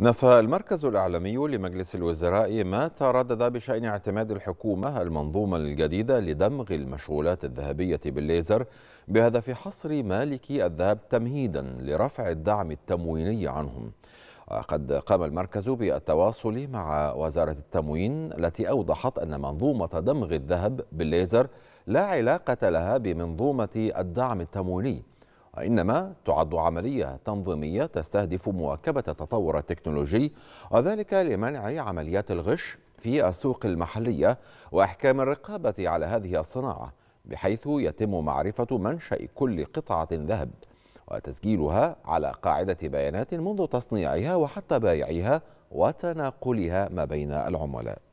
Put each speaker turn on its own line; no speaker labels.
نفى المركز الإعلامي لمجلس الوزراء ما تردد بشأن اعتماد الحكومة المنظومة الجديدة لدمغ المشغولات الذهبية بالليزر بهدف حصر مالكي الذهب تمهيدا لرفع الدعم التمويني عنهم وقد قام المركز بالتواصل مع وزارة التموين التي أوضحت أن منظومة دمغ الذهب بالليزر لا علاقة لها بمنظومة الدعم التمويني وإنما تعد عملية تنظيمية تستهدف مواكبة التطور التكنولوجي وذلك لمنع عمليات الغش في السوق المحلية وإحكام الرقابة على هذه الصناعة بحيث يتم معرفة منشأ كل قطعة ذهب وتسجيلها على قاعدة بيانات منذ تصنيعها وحتى بائعها وتناقلها ما بين العملاء